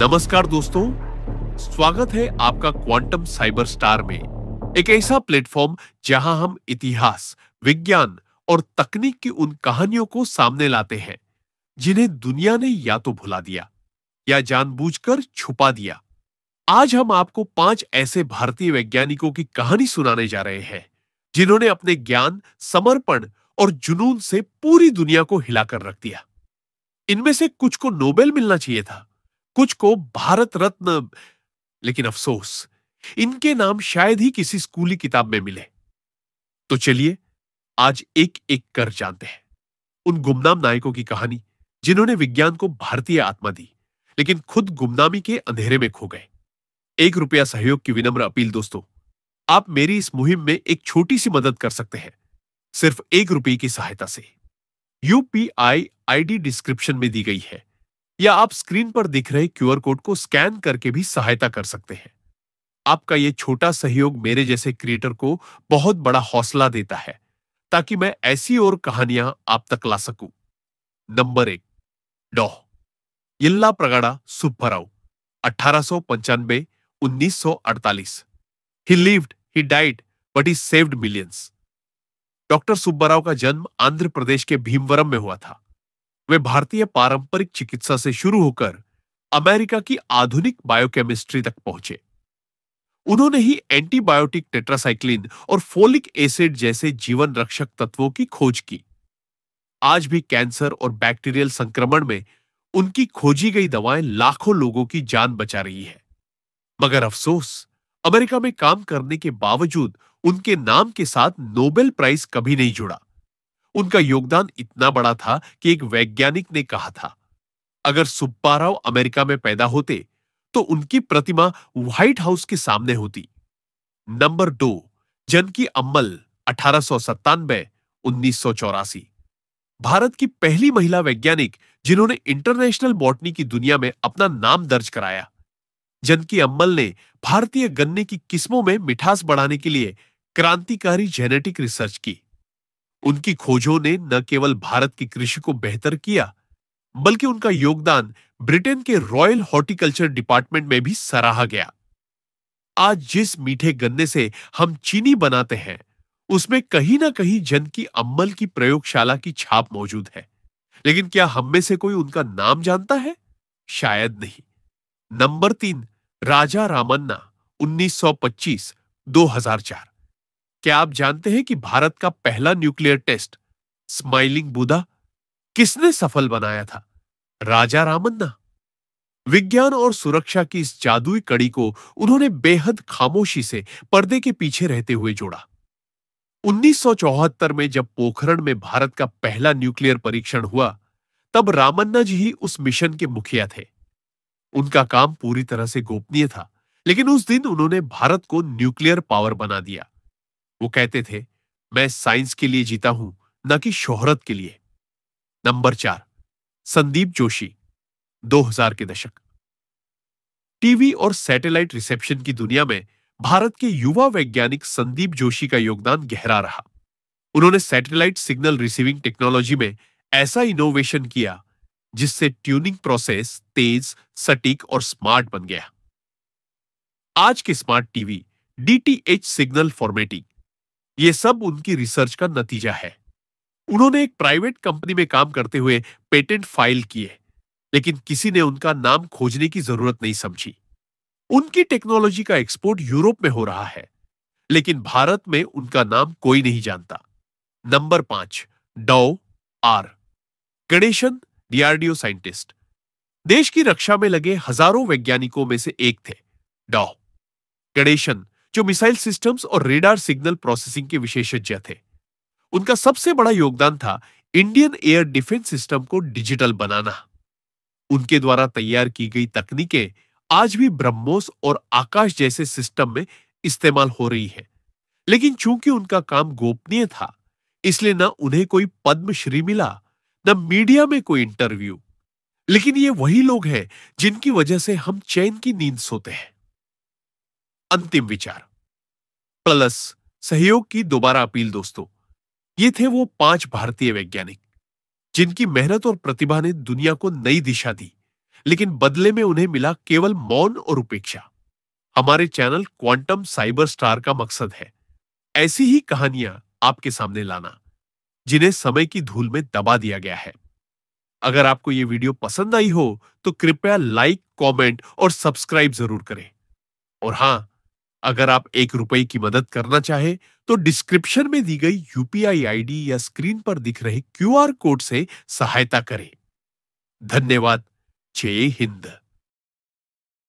नमस्कार दोस्तों स्वागत है आपका क्वांटम साइबर स्टार में एक ऐसा प्लेटफॉर्म जहां हम इतिहास विज्ञान और तकनीक की उन कहानियों को सामने लाते हैं जिन्हें दुनिया ने या तो भुला दिया या जानबूझकर छुपा दिया आज हम आपको पांच ऐसे भारतीय वैज्ञानिकों की कहानी सुनाने जा रहे हैं जिन्होंने अपने ज्ञान समर्पण और जुनून से पूरी दुनिया को हिलाकर रख दिया इनमें से कुछ को नोबेल मिलना चाहिए था कुछ को भारत रत्न लेकिन अफसोस इनके नाम शायद ही किसी स्कूली किताब में मिले तो चलिए आज एक एक कर जानते हैं उन गुमनाम नायकों की कहानी जिन्होंने विज्ञान को भारतीय आत्मा दी लेकिन खुद गुमनामी के अंधेरे में खो गए एक रुपया सहयोग की विनम्र अपील दोस्तों आप मेरी इस मुहिम में एक छोटी सी मदद कर सकते हैं सिर्फ एक रुपये की सहायता से यूपीआई आईडी डिस्क्रिप्शन में दी गई है या आप स्क्रीन पर दिख रहे क्यूआर कोड को स्कैन करके भी सहायता कर सकते हैं आपका ये छोटा सहयोग मेरे जैसे क्रिएटर को बहुत बड़ा हौसला देता है ताकि मैं ऐसी और कहानियां आप तक ला सकूं नंबर एक डॉ यल्ला प्रगाड़ा सुब्बराव अठारह सौ पंचानवे उन्नीस सौ अड़तालीस he lived he but he saved millions doctor Subbarao का जन्म आंध्र प्रदेश के भीमवरम में हुआ था वे भारतीय पारंपरिक चिकित्सा से शुरू होकर अमेरिका की आधुनिक बायोकेमिस्ट्री तक पहुंचे उन्होंने ही एंटीबायोटिक टेट्रासाइक्लिन और फोलिक एसिड जैसे जीवन रक्षक तत्वों की खोज की आज भी कैंसर और बैक्टीरियल संक्रमण में उनकी खोजी गई दवाएं लाखों लोगों की जान बचा रही है मगर अफसोस अमेरिका में काम करने के बावजूद उनके नाम के साथ नोबेल प्राइज कभी नहीं जुड़ा उनका योगदान इतना बड़ा था कि एक वैज्ञानिक ने कहा था अगर सुब्बा राव अमेरिका में पैदा होते तो उनकी प्रतिमा व्हाइट हाउस के सामने होती नंबर दो जन की अम्मल अठारह सौ भारत की पहली महिला वैज्ञानिक जिन्होंने इंटरनेशनल बॉटनी की दुनिया में अपना नाम दर्ज कराया जनकी अम्मल ने भारतीय गन्ने की किस्मों में मिठास बढ़ाने के लिए क्रांतिकारी जेनेटिक रिसर्च की उनकी खोजों ने न केवल भारत की कृषि को बेहतर किया बल्कि उनका योगदान ब्रिटेन के रॉयल हॉर्टिकल्चर डिपार्टमेंट में भी सराहा गया आज जिस मीठे गन्ने से हम चीनी बनाते हैं उसमें कहीं ना कहीं जन की अम्बल की प्रयोगशाला की छाप मौजूद है लेकिन क्या हम में से कोई उनका नाम जानता है शायद नहीं नंबर तीन राजा रामन्ना 1925 2004 क्या आप जानते हैं कि भारत का पहला न्यूक्लियर टेस्ट स्माइलिंग बुदा किसने सफल बनाया था राजा रामन्ना विज्ञान और सुरक्षा की इस जादुई कड़ी को उन्होंने बेहद खामोशी से पर्दे के पीछे रहते हुए जोड़ा 1974 में जब पोखरण में भारत का पहला न्यूक्लियर परीक्षण हुआ तब रामन्ना जी ही उस मिशन के मुखिया थे उनका काम पूरी तरह से गोपनीय था लेकिन उस दिन उन्होंने भारत को न्यूक्लियर पावर बना दिया वो कहते थे मैं साइंस के लिए जीता हूं न कि शोहरत के लिए नंबर चार संदीप जोशी 2000 के दशक टीवी और सैटेलाइट रिसेप्शन की दुनिया में भारत के युवा वैज्ञानिक संदीप जोशी का योगदान गहरा रहा उन्होंने सैटेलाइट सिग्नल रिसीविंग टेक्नोलॉजी में ऐसा इनोवेशन किया जिससे ट्यूनिंग प्रोसेस तेज सटीक और स्मार्ट बन गया आज के smart TV DTH signal formatting ये सब उनकी रिसर्च का नतीजा है उन्होंने एक प्राइवेट कंपनी में काम करते हुए पेटेंट फाइल किए लेकिन किसी ने उनका नाम खोजने की जरूरत नहीं समझी उनकी टेक्नोलॉजी का एक्सपोर्ट यूरोप में हो रहा है लेकिन भारत में उनका नाम कोई नहीं जानता नंबर पांच डो आर गणेशन डीआरडीओ साइंटिस्ट देश की रक्षा में लगे हजारों वैज्ञानिकों में से एक थे डॉ गणेशन जो मिसाइल सिस्टम्स और रेडार सिग्नल प्रोसेसिंग के विशेषज्ञ थे उनका सबसे बड़ा योगदान था इंडियन एयर डिफेंस सिस्टम को डिजिटल बनाना उनके द्वारा तैयार की गई तकनीकें आज भी ब्रह्मोस और आकाश जैसे सिस्टम में इस्तेमाल हो रही है लेकिन चूंकि उनका काम गोपनीय था इसलिए ना उन्हें कोई पद्मश्री मिला न मीडिया में कोई इंटरव्यू लेकिन ये वही लोग हैं जिनकी वजह से हम चैन की नींद सोते हैं अंतिम विचार प्लस सहयोग की दोबारा अपील दोस्तों ये थे वो पांच भारतीय वैज्ञानिक जिनकी मेहनत और प्रतिभा ने दुनिया को नई दिशा दी लेकिन बदले में उन्हें मिला केवल मौन और उपेक्षा हमारे चैनल क्वांटम साइबर स्टार का मकसद है ऐसी ही कहानियां आपके सामने लाना जिन्हें समय की धूल में दबा दिया गया है अगर आपको यह वीडियो पसंद आई हो तो कृपया लाइक कमेंट और सब्सक्राइब जरूर करें और हां अगर आप एक रुपए की मदद करना चाहे तो डिस्क्रिप्शन में दी गई यूपीआई आईडी या स्क्रीन पर दिख रहे क्यूआर कोड से सहायता करें धन्यवाद जय हिंद